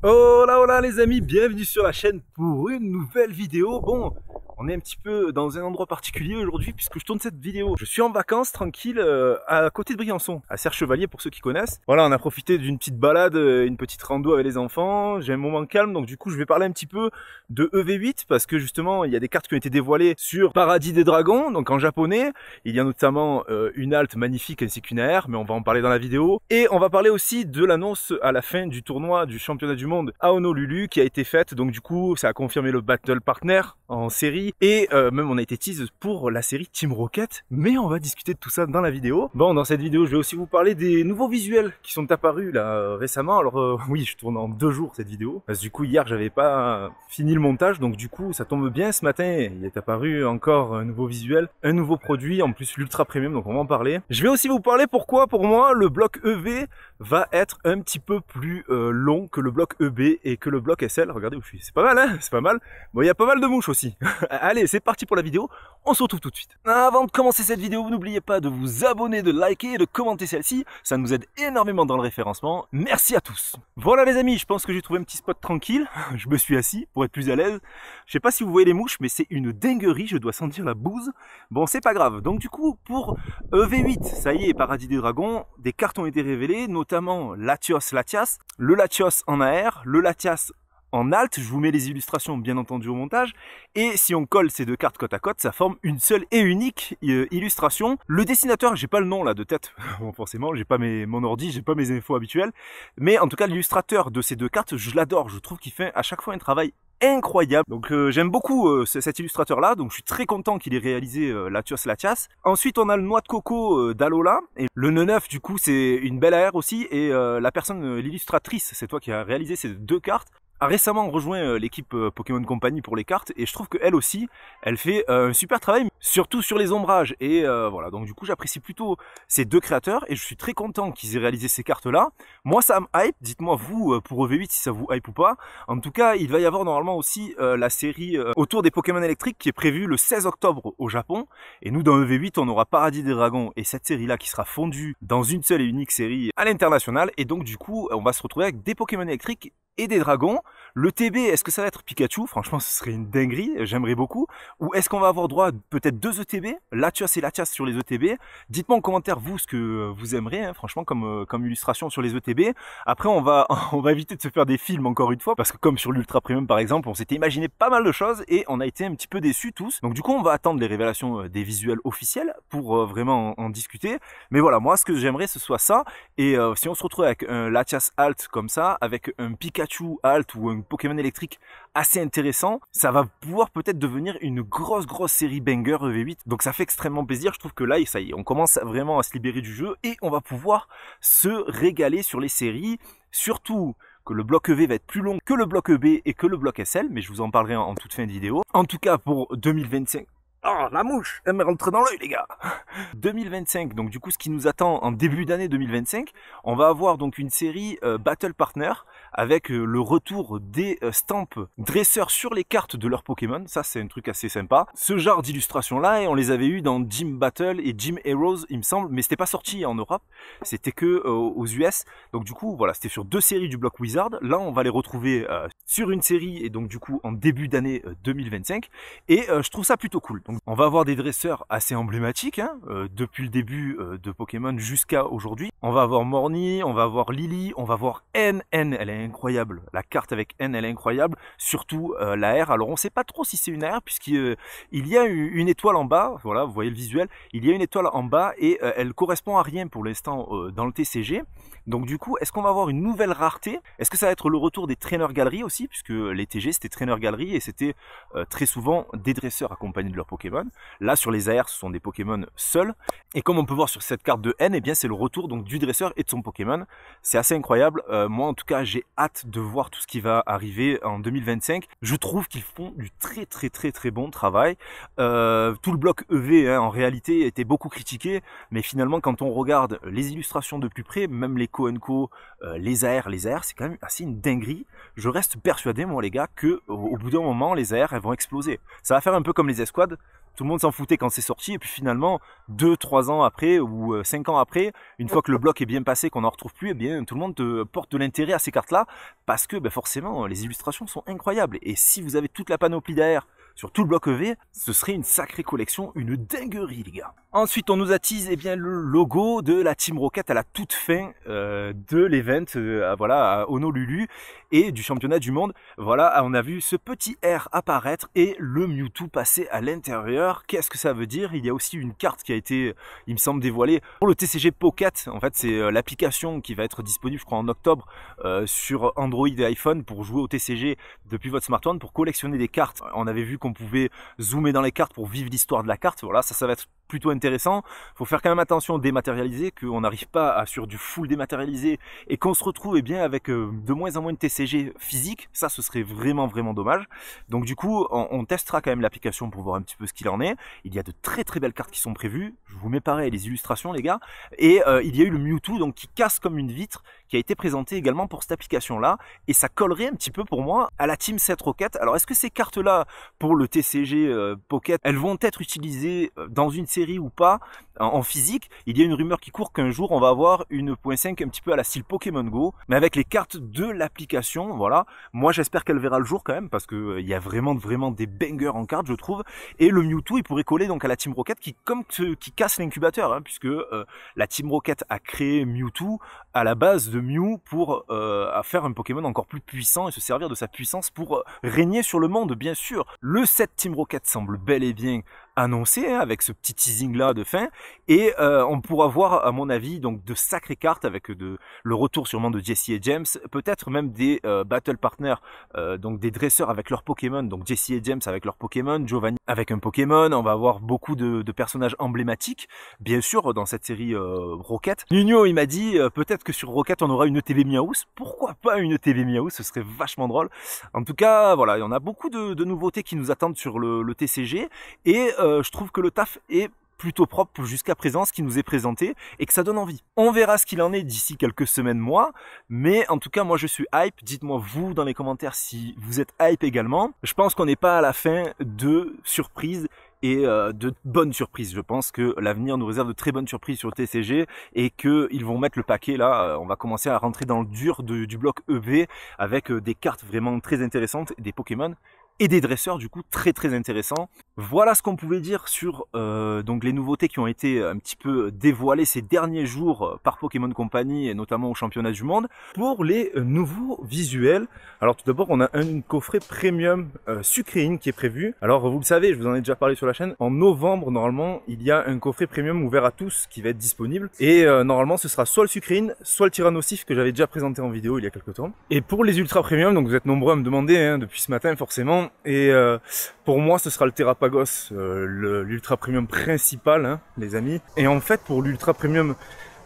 Hola hola les amis, bienvenue sur la chaîne pour une nouvelle vidéo. Bon, on est un petit peu dans un endroit particulier aujourd'hui puisque je tourne cette vidéo. Je suis en vacances tranquille euh, à côté de Briançon, à Serre Chevalier pour ceux qui connaissent. Voilà, on a profité d'une petite balade, euh, une petite rando avec les enfants. J'ai un moment calme donc du coup je vais parler un petit peu de EV8 parce que justement il y a des cartes qui ont été dévoilées sur Paradis des Dragons, donc en japonais. Il y a notamment euh, une halte magnifique ainsi qu'une mais on va en parler dans la vidéo. Et on va parler aussi de l'annonce à la fin du tournoi du championnat du monde à Honolulu qui a été faite. Donc du coup ça a confirmé le battle partner en série et euh, même on a été tease pour la série Team Rocket mais on va discuter de tout ça dans la vidéo. Bon dans cette vidéo je vais aussi vous parler des nouveaux visuels qui sont apparus là euh, récemment alors euh, oui je tourne en deux jours cette vidéo parce que du coup hier j'avais pas fini le montage donc du coup ça tombe bien ce matin il est apparu encore un nouveau visuel, un nouveau produit en plus l'ultra premium donc on va en parler. Je vais aussi vous parler pourquoi pour moi le bloc EV va être un petit peu plus long que le bloc EB et que le bloc SL. Regardez où je suis, c'est pas mal hein, c'est pas mal. Bon il y a pas mal de mouches aussi Allez, c'est parti pour la vidéo, on se retrouve tout de suite. Avant de commencer cette vidéo, n'oubliez pas de vous abonner, de liker et de commenter celle-ci, ça nous aide énormément dans le référencement. Merci à tous. Voilà les amis, je pense que j'ai trouvé un petit spot tranquille, je me suis assis pour être plus à l'aise. Je sais pas si vous voyez les mouches, mais c'est une dinguerie, je dois sentir la bouse. Bon, c'est pas grave. Donc du coup, pour EV8, ça y est, Paradis des Dragons, des cartes ont été révélées, notamment Latios Latias, le Latios en AR, le Latias en alt, je vous mets les illustrations bien entendu au montage, et si on colle ces deux cartes côte à côte, ça forme une seule et unique euh, illustration. Le dessinateur, j'ai pas le nom là de tête, bon forcément, j'ai pas mon ordi, j'ai pas mes infos habituelles, mais en tout cas l'illustrateur de ces deux cartes, je l'adore, je trouve qu'il fait à chaque fois un travail incroyable. Donc euh, j'aime beaucoup euh, cet illustrateur là, donc je suis très content qu'il ait réalisé la Latios Latias. Ensuite on a le noix de coco d'Alola et le nœud neuf du coup c'est une belle aire aussi et la personne l'illustratrice, c'est toi qui a réalisé ces deux cartes a récemment rejoint euh, l'équipe euh, Pokémon Company pour les cartes et je trouve qu'elle aussi, elle fait euh, un super travail, surtout sur les ombrages. Et voilà, donc du coup j'apprécie plutôt ces deux créateurs et je suis très content qu'ils aient réalisé ces cartes-là. Moi ça me hype, dites-moi vous pour EV8 si ça vous hype ou pas. En tout cas, il va y avoir normalement aussi la série autour des Pokémon électriques qui est prévue le 16 octobre au Japon. Et nous dans EV8 on aura Paradis des Dragons et cette série-là qui sera fondue dans une seule et unique série à l'international. Et donc du coup on va se retrouver avec des Pokémon électriques et des dragons. Le TB, est-ce que ça va être Pikachu Franchement, ce serait une dinguerie, j'aimerais beaucoup. Ou est-ce qu'on va avoir droit peut-être deux ETB Latias et Latias sur les ETB. Dites-moi en commentaire, vous, ce que vous aimerez, hein, franchement, comme, euh, comme illustration sur les ETB. Après, on va, on va éviter de se faire des films encore une fois, parce que comme sur l'Ultra Premium, par exemple, on s'était imaginé pas mal de choses et on a été un petit peu déçus tous. Donc du coup, on va attendre les révélations euh, des visuels officiels pour euh, vraiment en, discuter. Mais voilà, moi, ce que j'aimerais, ce soit ça. Et si on se retrouve avec un Latias Alt comme ça, avec un Pikachu Alt ou un Pokémon électrique assez intéressant, ça va pouvoir peut-être devenir une grosse grosse série banger EV8. Donc ça fait extrêmement plaisir, je trouve que là, ça y est, on commence vraiment à se libérer du jeu et on va pouvoir se régaler sur les séries, surtout que le bloc e v va être plus long que le bloc EB et que le bloc SL, mais je vous en parlerai en toute fin de vidéo. En tout cas pour 2025, oh, la mouche, elle m'est rentrée dans l'œil, les gars. 2025, donc du coup, ce qui nous attend en début d'année 2025, on va avoir donc une série euh, Battle Partner avec euh, le retour des euh, stamps dresseurs sur les cartes de leurs Pokémon. Ça, c'est un truc assez sympa. Ce genre d'illustration-là, et on les avait eu dans Gym Battle et Gym Heroes, il me semble, mais c'était pas sorti en Europe. C'était que aux US. Donc du coup, voilà, c'était sur deux séries du bloc Wizard. Là, on va les retrouver sur une série et donc du coup en début d'année 2025. Et je trouve ça plutôt cool on va avoir des dresseurs assez emblématiques hein, euh, depuis le début euh, de Pokémon jusqu'à aujourd'hui. On va avoir Morny, on va avoir Lily, on va voir N. N, elle est incroyable. La carte avec N, elle est incroyable. Surtout euh, la R. Alors on ne sait pas trop si c'est une R puisqu'il y a une étoile en bas. Voilà, vous voyez le visuel. Il y a une étoile en bas et elle correspond à rien pour l'instant dans le TCG. Donc du coup, est-ce qu'on va avoir une nouvelle rareté Est-ce que ça va être le retour des traîneurs galeries aussi puisque les TG c'était traîneurs galeries et c'était très souvent des dresseurs accompagnés de leur Pokémon Là, sur les AR, ce sont des Pokémon seuls. Et comme on peut voir sur cette carte de N, eh bien, c'est le retour donc du dresseur et de son Pokémon. C'est assez incroyable. Euh, moi, en tout cas, j'ai hâte de voir tout ce qui va arriver en 2025. Je trouve qu'ils font du très, très, très, très bon travail. Euh, tout le bloc EV, hein, en réalité, était beaucoup critiqué. Mais finalement, quand on regarde les illustrations de plus près, même les Co, Co euh, les AR, les AR, c'est quand même assez une dinguerie. Je reste persuadé, moi, les gars, que au bout d'un moment, les AR, elles vont exploser. Ça va faire un peu comme les escouades. Tout le monde s'en foutait quand c'est sorti. Et puis finalement, 2-3 ans après ou 5 euh, ans après, une fois que le bloc est bien passé, qu'on n'en retrouve plus, et eh bien, tout le monde euh, porte de l'intérêt à ces cartes-là parce que ben, forcément, les illustrations sont incroyables. Et si vous avez toute la panoplie d'air sur tout le bloc EV, ce serait une sacrée collection, une dinguerie, les gars. Ensuite, on nous attise eh bien, le logo de la Team Rocket à la toute fin euh, de l'event euh, voilà, à Honolulu et du championnat du monde. Voilà, ah, on a vu ce petit R apparaître et le Mewtwo passer à l'intérieur. Qu'est-ce que ça veut dire Il y a aussi une carte qui a été, il me semble, dévoilée pour le TCG Pocket. En fait, c'est euh, l'application qui va être disponible, je crois, en octobre sur Android et iPhone pour jouer au TCG depuis votre smartphone, pour collectionner des cartes. On avait vu qu'on pouvait zoomer dans les cartes pour vivre l'histoire de la carte. Voilà, ça, ça va être plutôt intéressant. Faut faire quand même attention au dématérialisé, qu'on n'arrive pas à sur du full dématérialisé et qu'on se retrouve et eh bien avec euh, de moins en moins de TCG physique. Ça, ce serait vraiment vraiment dommage. Donc du coup, on, testera quand même l'application pour voir un petit peu ce qu'il en est. Il y a de très très belles cartes qui sont prévues. Je vous mets pareil les illustrations, les gars. Et euh, il y a eu le Mewtwo donc qui casse comme une vitre, qui a été présenté également pour cette application là. Et ça collerait un petit peu pour moi à la Team 7 Rocket. Alors est-ce que ces cartes là pour le TCG euh, Pocket, elles vont être utilisées dans une série ou pas en, physique, il y a une rumeur qui court qu'un jour on va avoir une .5 un petit peu à la style Pokémon Go, mais avec les cartes de l'application, voilà. Moi j'espère qu'elle verra le jour quand même parce que euh, il y a vraiment vraiment des bangers en cartes, je trouve. Et le Mewtwo, il pourrait coller donc à la Team Rocket qui comme qui casse l'incubateur, hein, puisque euh, la Team Rocket a créé Mewtwo à la base de Mew pour euh, faire un Pokémon encore plus puissant et se servir de sa puissance pour régner sur le monde, bien sûr. Le 7 Team Rocket semble bel et bien annoncé hein, avec ce petit teasing là de fin et euh, on pourra voir à mon avis donc de sacrées cartes avec euh, de, le retour sûrement de Jesse et James peut-être même des euh, battle partners donc des dresseurs avec leurs Pokémon donc Jesse et James avec leurs Pokémon Giovanni avec un Pokémon on va avoir beaucoup de, personnages emblématiques bien sûr dans cette série Rocket Nuno il m'a dit peut-être que sur Rocket on aura une TV Miaouz pourquoi pas une TV Miaouz ce serait vachement drôle en tout cas voilà il y en a beaucoup de, nouveautés qui nous attendent sur le, TCG et euh, je trouve que le taf est plutôt propre jusqu'à présent, ce qui nous est présenté, et que ça donne envie. On verra ce qu'il en est d'ici quelques semaines, mois, mais en tout cas, moi je suis hype. Dites-moi vous dans les commentaires si vous êtes hype également. Je pense qu'on n'est pas à la fin de surprises et euh, de bonnes surprises. Je pense que l'avenir nous réserve de très bonnes surprises sur TCG et qu'ils vont mettre le paquet là. Euh, on va commencer à rentrer dans le dur du bloc EV avec des cartes vraiment très intéressantes, des Pokémon et des dresseurs du coup très très intéressants. Voilà ce qu'on pouvait dire sur euh, donc les nouveautés qui ont été un petit peu dévoilées ces derniers jours euh, par Pokémon Company et notamment au championnat du monde. Pour les euh, nouveaux visuels, alors tout d'abord on a un coffret premium euh, sucréine qui est prévu. Alors vous le savez, je vous en ai déjà parlé sur la chaîne. En novembre normalement il y a un coffret premium ouvert à tous qui va être disponible et normalement ce sera soit le sucréine, soit le tyrannosif que j'avais déjà présenté en vidéo il y a quelques temps. Et pour les ultra premium, donc vous êtes nombreux à me demander hein, depuis ce matin forcément et euh, pour moi, ce sera le Terrapagos, euh, l'ultra premium principal, hein, les amis. Et en fait, pour l'ultra premium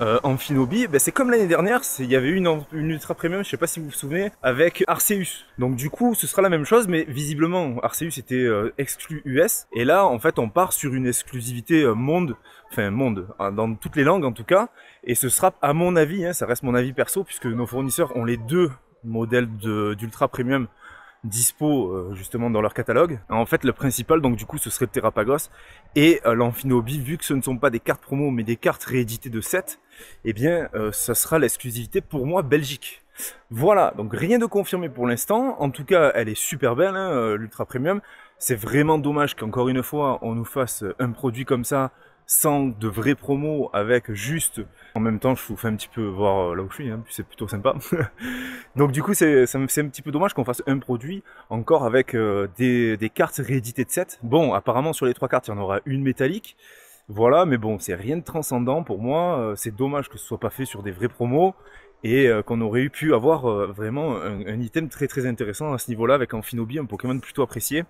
euh, en Amphinobi, ben, c'est comme l'année dernière, il y avait eu une, ultra premium, je sais pas si vous vous souvenez, avec Arceus. Donc du coup, ce sera la même chose, mais visiblement, Arceus était exclu US, et là, en fait, on part sur une exclusivité monde, enfin monde, hein, dans toutes les langues en tout cas, et ce sera, à mon avis, hein, ça reste mon avis perso, puisque nos fournisseurs ont les deux modèles d'ultra premium dispo euh, justement dans leur catalogue. En fait, le principal, donc du coup, ce serait Terrapagos et euh, vu que ce ne sont pas des cartes promo mais des cartes rééditées de 7, eh bien, ce euh, ça sera l'exclusivité pour moi Belgique. Voilà, donc rien de confirmé pour l'instant. En tout cas, elle est super belle, hein, euh, l'Ultra Premium. C'est vraiment dommage qu'encore une fois, on nous fasse un produit comme ça sans de vraies promos, avec juste... En même temps, je vous fais un petit peu voir euh, là où je suis, hein, c'est plutôt sympa. Donc du coup, c'est un petit peu dommage qu'on fasse un produit encore avec euh, des, cartes rééditées de 7. Bon, apparemment sur les trois cartes, il y en aura une métallique. Voilà, mais bon, c'est rien de transcendant pour moi. Euh, c'est dommage que ce soit pas fait sur des vrais promos et qu'on aurait pu avoir vraiment un, un, item très très intéressant à ce niveau-là avec Amphinobi, un Pokémon plutôt apprécié.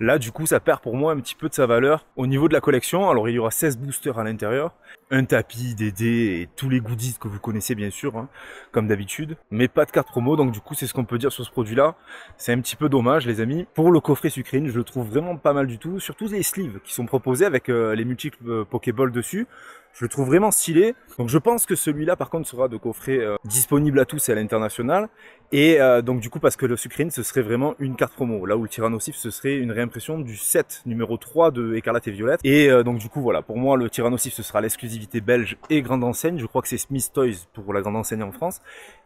Là, du coup, ça perd pour moi un petit peu de sa valeur au niveau de la collection. Alors, il y aura 16 boosters à l'intérieur, un tapis, des dés et tous les goodies que vous connaissez, bien sûr, hein, comme d'habitude. Mais pas de carte promo, donc du coup, c'est ce qu'on peut dire sur ce produit-là. C'est un petit peu dommage, les amis. Pour le coffret sucrine, je le trouve vraiment pas mal du tout. Surtout les sleeves qui sont proposés avec euh, les multiples euh, Pokéballs dessus. Je le trouve vraiment stylé. Donc je pense que celui-là, par contre, sera de coffret euh, disponible à tous et à l'international. Et euh, donc du coup, parce que le Sucrine, ce serait vraiment une carte promo. Là où le Tyrannosif, ce serait une réimpression du set numéro 3 de Écarlate et Violette. Et euh, donc du coup, voilà, pour moi, le Tyrannosif, ce sera l'exclusivité belge et grande enseigne. Je crois que c'est Smith Toys pour la grande enseigne en France.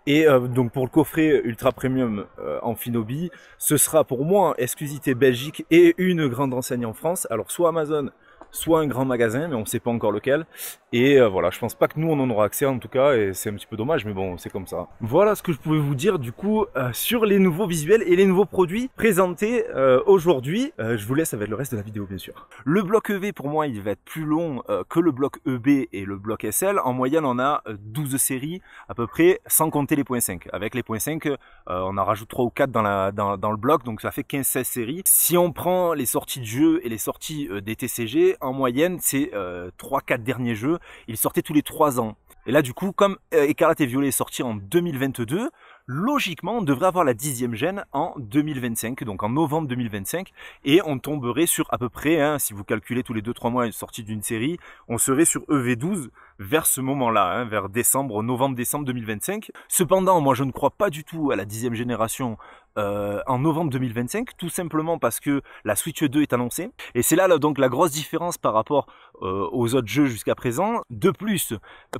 Et donc pour le coffret ultra premium en Finobi, ce sera pour moi exclusivité Belgique et une grande enseigne en France. Alors soit Amazon, soit un grand magasin, mais on ne sait pas encore lequel. Et euh, voilà, je pense pas que nous on en aura accès en tout cas, et c'est un petit peu dommage, mais bon, c'est comme ça. Voilà ce que je pouvais vous dire du coup euh, sur les nouveaux visuels et les nouveaux produits présentés euh, aujourd'hui. je vous laisse avec le reste de la vidéo bien sûr. Le bloc EV pour moi il va être plus long que le bloc EB et le bloc SL. En moyenne on a 12 séries à peu près, sans compter les points 5. Avec les points 5, on en rajoute 3 ou 4 dans, la, dans le bloc, donc ça fait 15-16 séries. Si on prend les sorties de jeu et les sorties des TCG, en moyenne ces 3-4 euh, derniers jeux, ils sortaient tous les 3 ans. Et là du coup, comme euh, Écarlate et Violet est sorti en 2022, logiquement, on devrait avoir la dixième gêne en 2025, donc en novembre 2025, et on tomberait sur à peu près, hein, si vous calculez tous les 2-3 mois une sortie d'une série, on serait sur EV12, vers ce moment-là, hein, vers décembre, novembre-décembre 2025. Cependant, moi je ne crois pas du tout à la dixième génération euh, en novembre 2025, tout simplement parce que la Switch 2 est annoncée. Et c'est là, donc la grosse différence par rapport euh, aux autres jeux jusqu'à présent. De plus,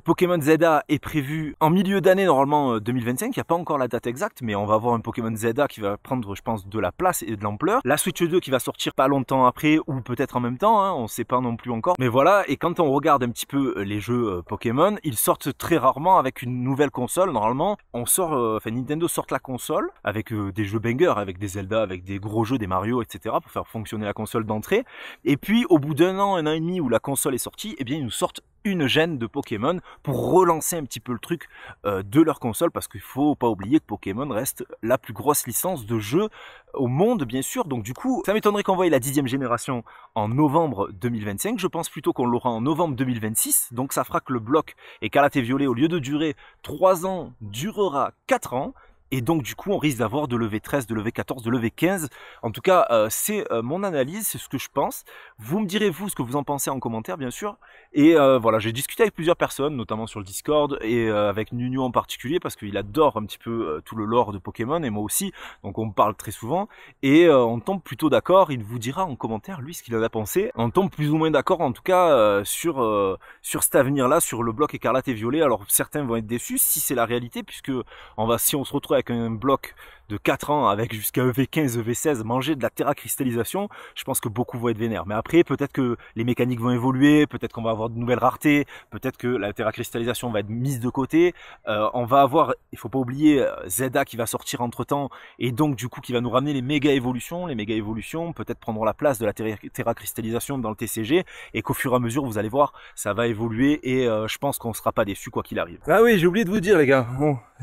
Pokémon ZA est prévu en milieu d'année normalement 2025. Euh, Il n'y a pas encore la date exacte, mais on va avoir un Pokémon ZA qui va prendre, je pense, de la place et de l'ampleur. La Switch 2 qui va sortir pas longtemps après ou peut-être en même temps, hein, on ne sait pas non plus encore. Mais voilà, et quand on regarde un petit peu les jeux euh, Pokémon, ils sortent très rarement avec une nouvelle console. Normalement, on sort, euh, enfin Nintendo sort la console avec euh, des jeux Banger, avec des Zelda, avec des gros jeux, des Mario, etc. pour faire fonctionner la console d'entrée. Et puis, au bout d'un an, un an et demi où la console est sortie, eh bien, ils nous sortent une gêne de Pokémon pour relancer un petit peu le truc euh, de leur console parce qu'il faut pas oublier que Pokémon reste la plus grosse licence de jeu au monde bien sûr donc du coup ça m'étonnerait qu'on voie la dixième génération en novembre 2025 je pense plutôt qu'on l'aura en novembre 2026 donc ça fera que le bloc et karate Violet au lieu de durer 3 ans durera 4 ans et donc du coup, on risque d'avoir de lever 13, de lever 14, de lever 15. En tout cas, euh, c'est euh, mon analyse, c'est ce que je pense. Vous me direz vous ce que vous en pensez en commentaire, bien sûr. Et euh, voilà, j'ai discuté avec plusieurs personnes, notamment sur le Discord et avec Nuno en particulier parce qu'il adore un petit peu tout le lore de Pokémon et moi aussi. Donc on parle très souvent et on tombe plutôt d'accord. Il vous dira en commentaire lui ce qu'il en a pensé. On tombe plus ou moins d'accord en tout cas sur sur cet avenir-là, sur le bloc écarlate et violet. Alors certains vont être déçus si c'est la réalité puisque on va si on se retrouve avec un bloc de 4 ans avec jusqu'à EV15, EV16 manger de la terra cristallisation, je pense que beaucoup vont être vénères. Mais après, peut-être que les mécaniques vont évoluer, peut-être qu'on va avoir de nouvelles raretés, peut-être que la terra cristallisation va être mise de côté. Euh, on va avoir, il faut pas oublier euh, ZA qui va sortir entre temps et donc du coup qui va nous ramener les méga évolutions. Les méga évolutions peut-être prendront la place de la terra cristallisation dans le TCG et qu'au fur et à mesure, vous allez voir, ça va évoluer et euh, je pense qu'on ne sera pas déçu quoi qu'il arrive. Ah oui, j'ai oublié de vous dire les gars.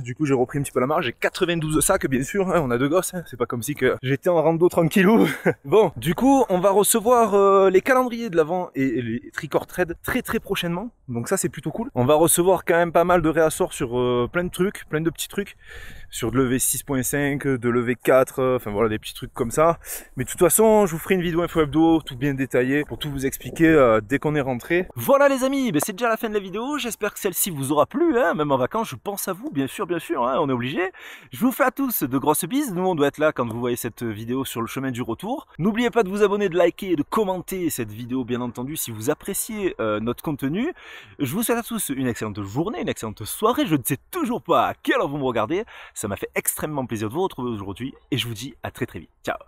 Du coup, j'ai repris un petit peu la marge. J'ai 92 sacs, bien sûr. Hein, on a deux gosses. Hein. C'est pas comme si que j'étais en rando tranquillou. bon, du coup, on va recevoir euh, les calendriers de l'avant et, les Tricor trade très très prochainement. Donc ça, c'est plutôt cool. On va recevoir quand même pas mal de réassorts sur euh, plein de trucs, plein de petits trucs sur de lever 6.5, de lever 4, euh, enfin voilà des petits trucs comme ça. Mais de toute façon, je vous ferai une vidéo info hebdo tout bien détaillé, pour tout vous expliquer euh, dès qu'on est rentré. Voilà les amis, ben, c'est déjà la fin de la vidéo. J'espère que celle-ci vous aura plu, hein. même en vacances, je pense à vous, bien sûr, bien sûr, hein. on est obligé. Je vous fais à tous de grosses bises. Nous, on doit être là quand vous voyez cette euh, vidéo sur le chemin du retour. N'oubliez pas de vous abonner, de liker et de commenter cette vidéo, bien entendu, si vous appréciez notre contenu. Je vous souhaite à tous une excellente journée, une excellente soirée. Je ne sais toujours pas à quelle heure vous me regardez. Ça m'a fait extrêmement plaisir de vous retrouver aujourd'hui et je vous dis à très très vite. Ciao